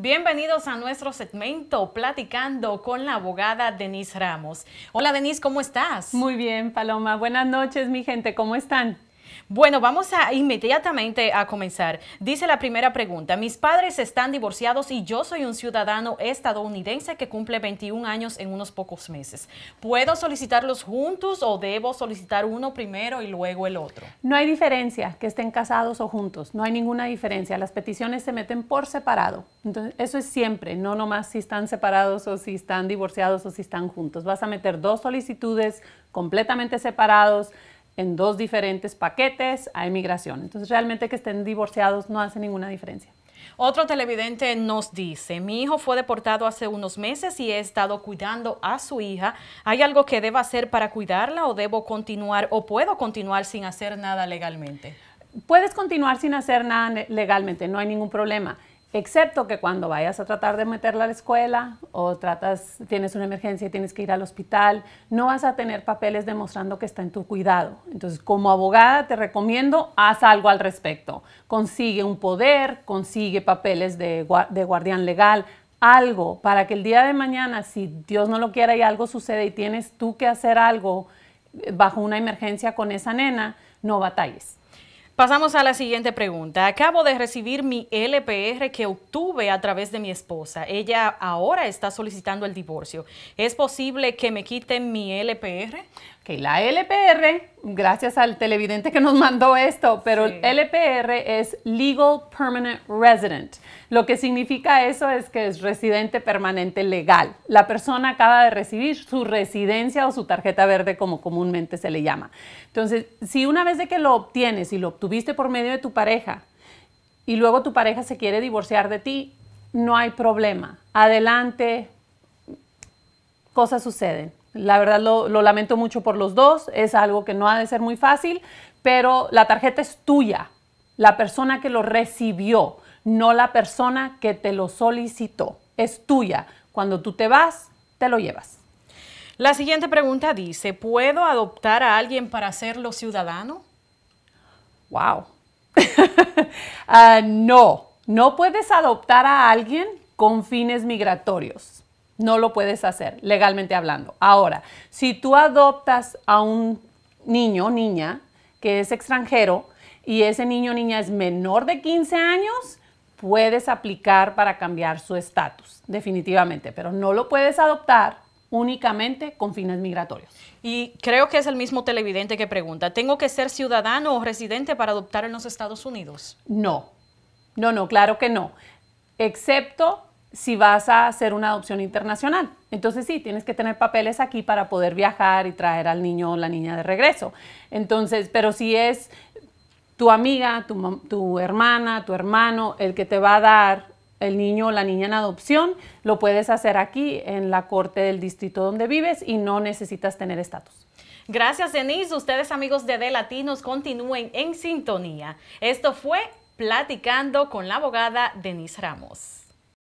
Bienvenidos a nuestro segmento Platicando con la abogada Denise Ramos. Hola Denise, ¿cómo estás? Muy bien, Paloma. Buenas noches, mi gente. ¿Cómo están? Bueno, vamos a inmediatamente a comenzar. Dice la primera pregunta, mis padres están divorciados y yo soy un ciudadano estadounidense que cumple 21 años en unos pocos meses. ¿Puedo solicitarlos juntos o debo solicitar uno primero y luego el otro? No hay diferencia que estén casados o juntos, no hay ninguna diferencia. Las peticiones se meten por separado. Entonces, eso es siempre, no nomás si están separados o si están divorciados o si están juntos. Vas a meter dos solicitudes completamente separados en dos diferentes paquetes a emigración. Entonces, realmente que estén divorciados no hace ninguna diferencia. Otro televidente nos dice, mi hijo fue deportado hace unos meses y he estado cuidando a su hija. ¿Hay algo que deba hacer para cuidarla o debo continuar o puedo continuar sin hacer nada legalmente? Puedes continuar sin hacer nada legalmente, no hay ningún problema. Excepto que cuando vayas a tratar de meterla a la escuela o tratas, tienes una emergencia y tienes que ir al hospital, no vas a tener papeles demostrando que está en tu cuidado. Entonces, como abogada te recomiendo, haz algo al respecto. Consigue un poder, consigue papeles de, de guardián legal, algo para que el día de mañana, si Dios no lo quiera y algo sucede y tienes tú que hacer algo eh, bajo una emergencia con esa nena, no batalles. Pasamos a la siguiente pregunta. Acabo de recibir mi LPR que obtuve a través de mi esposa. Ella ahora está solicitando el divorcio. ¿Es posible que me quiten mi LPR? la LPR, gracias al televidente que nos mandó esto, pero el LPR es Legal Permanent Resident. Lo que significa eso es que es residente permanente legal. La persona acaba de recibir su residencia o su tarjeta verde, como comúnmente se le llama. Entonces, si una vez de que lo obtienes y lo obtuviste por medio de tu pareja, y luego tu pareja se quiere divorciar de ti, no hay problema. Adelante, cosas suceden. La verdad lo, lamento mucho por los dos, es algo que no ha de ser muy fácil, pero la tarjeta es tuya, la persona que lo recibió, no la persona que te lo solicitó. Es tuya. Cuando tú te vas, te lo llevas. La siguiente pregunta dice, ¿puedo adoptar a alguien para hacerlo ciudadano? Wow. Ah, no, no puedes adoptar a alguien con fines migratorios. No lo puedes hacer, legalmente hablando. Ahora, si tú adoptas a un niño o niña que es extranjero y ese niño o niña es menor de 15 años, puedes aplicar para cambiar su estatus, definitivamente, pero no lo puedes adoptar únicamente con fines migratorios. Y creo que es el mismo televidente que pregunta, ¿tengo que ser ciudadano o residente para adoptar en los Estados Unidos? No, no, no, claro que no, excepto si vas a hacer una adopción internacional. Entonces sí, tienes que tener papeles aquí para poder viajar y traer al niño o la niña de regreso. Entonces, pero si es tu amiga, tu, hermana, tu hermano, el que te va a dar el niño o la niña en adopción, lo puedes hacer aquí en la corte del distrito donde vives y no necesitas tener estatus. Gracias, Denise. Ustedes, amigos de De Latinos, continúen en sintonía. Esto fue Platicando con la abogada Denise Ramos.